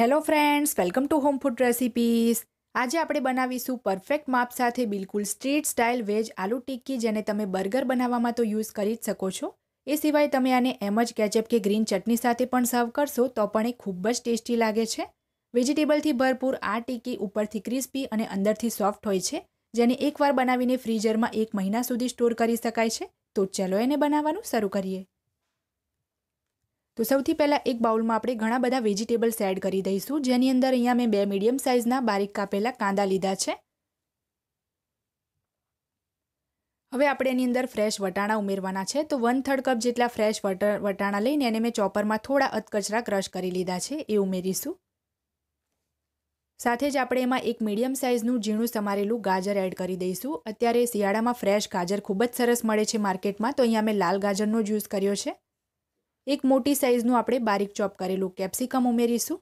hello friends welcome to home food recipes આજે આપણે બનાવીશું પરફેક્ટ માપ સાથે બિલકુલ street style veg aloo tikki જેને તમે બર્ગર બનાવવામાં તો યુઝ કરી જ શકો છો એ સિવાય તમે આને એમ જ કેચઅપ કે ગ્રીન ચટણી સાથે પણ સર્વ કરશો તો પણ એ ખૂબ જ ટેસ્ટી લાગે છે વેજીટેબલથી ભરપૂર આ ટિક્કી ઉપરથી ક્રિસ્પી અને અંદરથી સોફ્ટ હોય છે જેને એકવાર બનાવીને ફ્રીઝરમાં એક મહિના સુધી સ્ટોર કરી શકાય છે તો ચલો એને બનાવવાનું શરૂ કરીએ તો સૌથી પહેલાં એક બાઉલમાં આપણે ઘણા બધા વેજીટેબલ્સ એડ કરી દઈશું જેની અંદર અહીંયા મેં બે મીડિયમ સાઇઝના બારીક કાપેલા કાંદા લીધા છે હવે આપણે એની અંદર ફ્રેશ વટાણા ઉમેરવાના છે તો વન થર્ડ કપ જેટલા ફ્રેશ વટાણા લઈને એને મેં ચોપરમાં થોડા અધકચરા ક્રશ કરી લીધા છે એ ઉમેરીશું સાથે જ આપણે એમાં એક મીડિયમ સાઇઝનું ઝીણું સમારેલું ગાજર એડ કરી દઈશું અત્યારે શિયાળામાં ફ્રેશ ગાજર ખૂબ જ સરસ મળે છે માર્કેટમાં તો અહીંયા મેં લાલ ગાજરનો જ યુઝ કર્યો છે એક મોટી સાઇઝનું આપણે બારીક ચોપ કરેલું કેપ્સિકમ ઉમેરીશું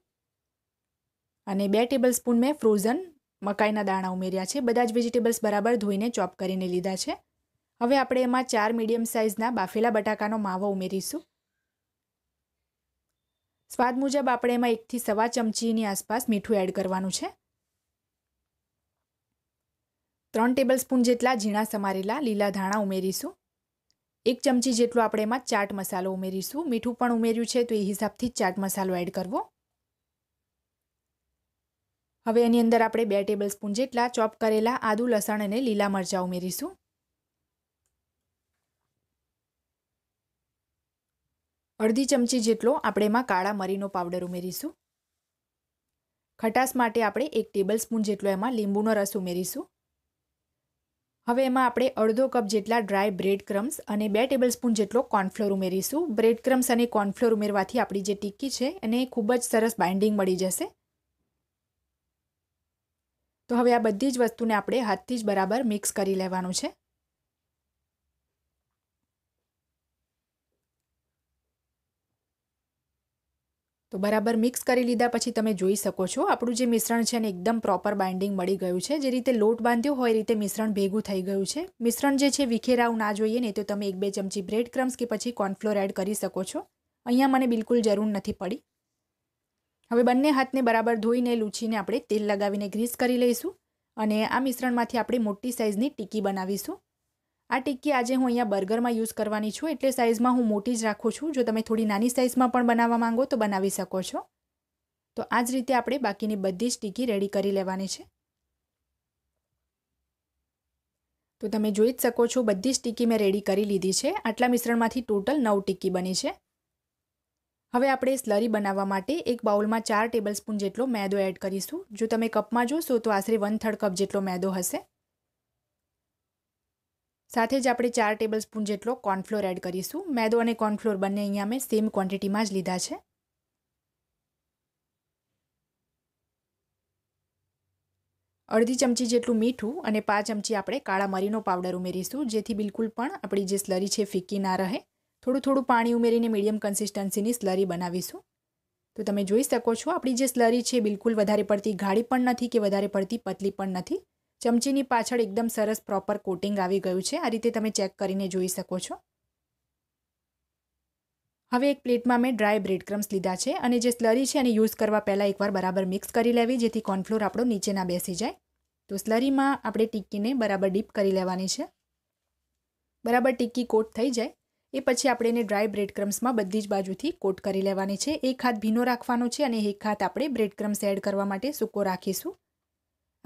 અને બે ટેબલ સ્પૂન મેં ફ્રોઝન મકાઈના દાણા ઉમેર્યા છે બધા જ વેજીટેબલ્સ બરાબર ધોઈને ચોપ કરીને લીધા છે હવે આપણે એમાં ચાર મીડિયમ સાઇઝના બાફેલા બટાકાનો માવો ઉમેરીશું સ્વાદ મુજબ આપણે એમાં એકથી સવા ચમચીની આસપાસ મીઠું એડ કરવાનું છે ત્રણ ટેબલસ્પૂન જેટલા ઝીણા સમારેલા લીલા ધાણા ઉમેરીશું એક ચમચી જેટલો આપણે એમાં ચાટ મસાલો ઉમેરીશું મીઠું પણ ઉમેર્યું છે તો એ હિસાબથી ચાટ મસાલો એડ કરવો હવે એની અંદર આપણે બે ટેબલ સ્પૂન જેટલા ચોપ કરેલા આદુ લસણ અને લીલા મરચાં ઉમેરીશું અડધી ચમચી જેટલો આપણે એમાં કાળા મરીનો પાવડર ઉમેરીશું ખટાશ માટે આપણે એક ટેબલ સ્પૂન જેટલો એમાં લીંબુનો રસ ઉમેરીશું હવે એમાં આપણે અડધો કપ જેટલા ડ્રાય બ્રેડ ક્રમ્સ અને બે ટેબલ સ્પૂન જેટલો કોર્નફ્લોર ઉમેરીશું બ્રેડ ક્રમ્સ અને કોર્નફ્લોર ઉમેરવાથી આપણી જે ટિક્કી છે એને ખૂબ જ સરસ બાઇન્ડિંગ મળી જશે તો હવે આ બધી જ વસ્તુને આપણે હાથથી જ બરાબર મિક્સ કરી લેવાનું છે તો બરાબર મિક્સ કરી લીધા પછી તમે જોઈ શકો છો આપણું જે મિશ્રણ છે ને એકદમ પ્રોપર બાઇન્ડિંગ મળી ગયું છે જે રીતે લોટ બાંધ્યો હોય એ રીતે મિશ્રણ ભેગું થઈ ગયું છે મિશ્રણ જે છે વિખેરાવું ના જોઈએ ને તો તમે એક બે ચમચી બ્રેડ ક્રમ્સ કે પછી કોર્નફ્લોર એડ કરી શકો છો અહીંયા મને બિલકુલ જરૂર નથી પડી હવે બંને હાથને બરાબર ધોઈને લૂછીને આપણે તેલ લગાવીને ગ્રીસ કરી લઈશું અને આ મિશ્રણમાંથી આપણે મોટી સાઇઝની ટીકી બનાવીશું આ ટિક્કી આજે હું અહીંયા બર્ગરમાં યુઝ કરવાની છું એટલે સાઇઝમાં હું મોટી જ રાખું છું જો તમે થોડી નાની સાઇઝમાં પણ બનાવવા માંગો તો બનાવી શકો છો તો આ જ રીતે આપણે બાકીની બધી જ ટિક્કી રેડી કરી લેવાની છે તો તમે જોઈ જ શકો છો બધી જ ટિક્કી મેં રેડી કરી લીધી છે આટલા મિશ્રણમાંથી ટોટલ નવ ટિક્કી બની છે હવે આપણે સ્લરી બનાવવા માટે એક બાઉલમાં ચાર ટેબલસ્પૂન જેટલો મેદો એડ કરીશું જો તમે કપમાં જોશો તો આશરે વન થર્ડ કપ જેટલો મેદો હશે સાથે જ આપણે ચાર ટેબલ સ્પૂન જેટલો કોર્નફ્લોર એડ કરીશું મેદો અને કોર્નફ્લોર બંને અહીંયા મેં સેમ ક્વોન્ટિટીમાં જ લીધા છે અડધી ચમચી જેટલું મીઠું અને પાંચ ચમચી આપણે કાળા મરીનો પાવડર ઉમેરીશું જેથી બિલકુલ પણ આપણી જે સ્લરી છે ફીકી ના રહે થોડું થોડું પાણી ઉમેરીને મીડિયમ કન્સિસ્ટન્સીની સ્લરી બનાવીશું તો તમે જોઈ શકો છો આપણી જે સ્લરી છે બિલકુલ વધારે પડતી ગાઢી પણ નથી કે વધારે પડતી પતલી પણ નથી ચમચીની પાછળ એકદમ સરસ પ્રોપર કોટિંગ આવી ગયું છે આ રીતે તમે ચેક કરીને જોઈ શકો છો હવે એક પ્લેટમાં મેં ડ્રાય બ્રેડ ક્રમ્સ લીધા છે અને જે સ્લરી છે એને યુઝ કરવા પહેલાં એકવાર બરાબર મિક્સ કરી લેવી જેથી કોર્નફ્લોર આપણો નીચેના બેસી જાય તો સ્લરીમાં આપણે ટિક્કીને બરાબર ડીપ કરી લેવાની છે બરાબર ટિક્કી કોટ થઈ જાય એ પછી આપણે એને ડ્રાય બ્રેડ ક્રમ્સમાં બધી જ બાજુથી કોટ કરી લેવાની છે એક હાથ ભીનો રાખવાનો છે અને એક હાથ આપણે બ્રેડ ક્રમ્સ એડ કરવા માટે સૂકો રાખીશું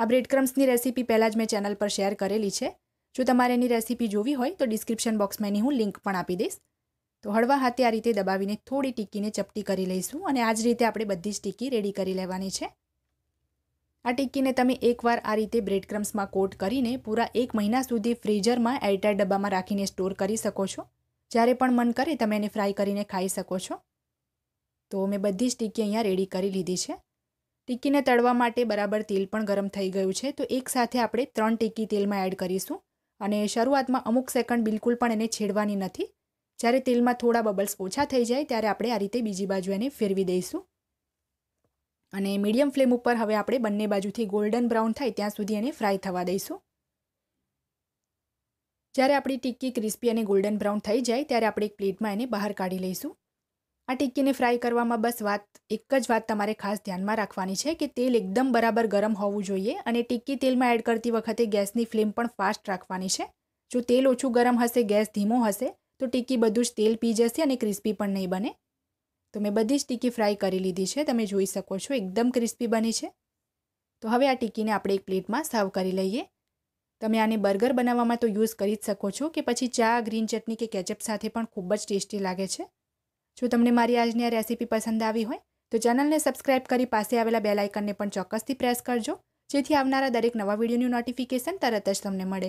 આ બ્રેડક્રમ્સની રેસીપી પહેલાં જ મેં ચેનલ પર શેર કરેલી છે જો તમારે એની રેસીપી જોવી હોય તો ડિસ્ક્રિપ્શન બોક્સમાં એની હું લિંક પણ આપી દઈશ તો હળવા હાથે આ રીતે દબાવીને થોડી ટીકીને ચપટી કરી લઈશું અને આ જ રીતે આપણે બધી જ ટીકી રેડી કરી લેવાની છે આ ટીક્કીને તમે એકવાર આ રીતે બ્રેડક્રમ્સમાં કોટ કરીને પૂરા એક મહિના સુધી ફ્રીઝરમાં એરટાઈટ ડબ્બામાં રાખીને સ્ટોર કરી શકો છો જ્યારે પણ મન કરે તમે એને ફ્રાય કરીને ખાઈ શકો છો તો મેં બધી જ ટીકી અહીંયા રેડી કરી લીધી છે ટીકીને તળવા માટે બરાબર તેલ પણ ગરમ થઈ ગયું છે તો એકસાથે આપણે ત્રણ ટીકી તેલમાં એડ કરીશું અને શરૂઆતમાં અમુક સેકન્ડ બિલકુલ પણ એને છેડવાની નથી જ્યારે તેલમાં થોડા બબલ્સ ઓછા થઈ જાય ત્યારે આપણે આ રીતે બીજી બાજુ એને ફેરવી દઈશું અને મીડિયમ ફ્લેમ ઉપર હવે આપણે બંને બાજુથી ગોલ્ડન બ્રાઉન થાય ત્યાં સુધી એને ફ્રાય થવા દઈશું જ્યારે આપણી ટિક્કી ક્રિસ્પી અને ગોલ્ડન બ્રાઉન થઈ જાય ત્યારે આપણે એક પ્લેટમાં એને બહાર કાઢી લઈશું આ ટિક્કીને ફ્રાય કરવામાં બસ વાત એક જ વાત તમારે ખાસ ધ્યાનમાં રાખવાની છે કે તેલ એકદમ બરાબર ગરમ હોવું જોઈએ અને ટિક્કી તેલમાં એડ કરતી વખતે ગેસની ફ્લેમ પણ ફાસ્ટ રાખવાની છે જો તેલ ઓછું ગરમ હશે ગેસ ધીમો હશે તો ટિક્કી બધું જ તેલ પી જશે અને ક્રિસ્પી પણ નહીં બને તો મેં બધી જ ટિક્કી ફ્રાય કરી લીધી છે તમે જોઈ શકો છો એકદમ ક્રિસ્પી બની છે તો હવે આ ટિક્કીને આપણે એક પ્લેટમાં સર્વ કરી લઈએ તમે આને બર્ગર બનાવવામાં તો યુઝ કરી જ શકો છો કે પછી ચા ગ્રીન ચટણી કે કેચઅપ સાથે પણ ખૂબ જ ટેસ્ટી લાગે છે જો તમને મારી આજની આ રેસીપી પસંદ આવી હોય તો ચેનલને સબસ્ક્રાઇબ કરી પાસે આવેલા બેલ આઇકનને પણ ચોક્કસથી પ્રેસ કરજો જેથી આવનારા દરેક નવા વિડીયોનું નોટિફિકેશન તરત જ તમને મળે